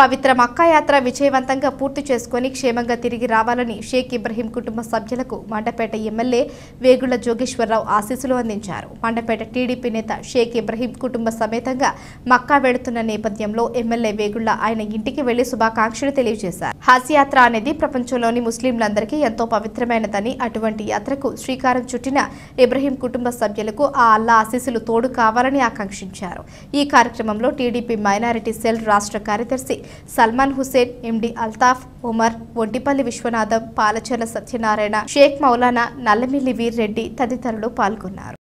పవిత్ర మక్కా యాత్ర విజయవంతంగా పూర్తి చేసుకుని క్షేమంగా తిరిగి రావాలని షేక్ ఇబ్రహీం కుటుంబ సభ్యులకు మండపేట ఎమ్మెల్యే వేగుళ్ల జోగేశ్వరరావు ఆశీస్సులు అందించారు మండపేట టీడీపీ నేత షేక్ ఇబ్రహీం కుటుంబ సమేతంగా మక్కా వెళుతున్న నేపథ్యంలో ఎమ్మెల్యే వేగుళ్ల ఆయన ఇంటికి వెళ్లి శుభాకాంక్షలు తెలియజేశారు హజ్ యాత్ర అనేది ప్రపంచంలోని ముస్లింలందరికీ ఎంతో పవిత్రమైనదని అటువంటి యాత్రకు శ్రీకారం చుట్టిన ఇబ్రహీం కుటుంబ సభ్యులకు ఆ అల్లా ఆశీస్సులు తోడు కావాలని ఆకాంక్షించారు ఈ కార్యక్రమంలో టీడీపీ మైనారిటీ సెల్ రాష్ట్ర కార్యదర్శి సల్మాన్ హుసేన్ ఎండి అల్తాఫ్ ఉమర్ ఒడ్డిపల్లి విశ్వనాథం పాలచర్ల సత్యనారాయణ షేక్ మౌలానా నల్లమిల్లి వీర్రెడ్డి తదితరులు పాల్గొన్నారు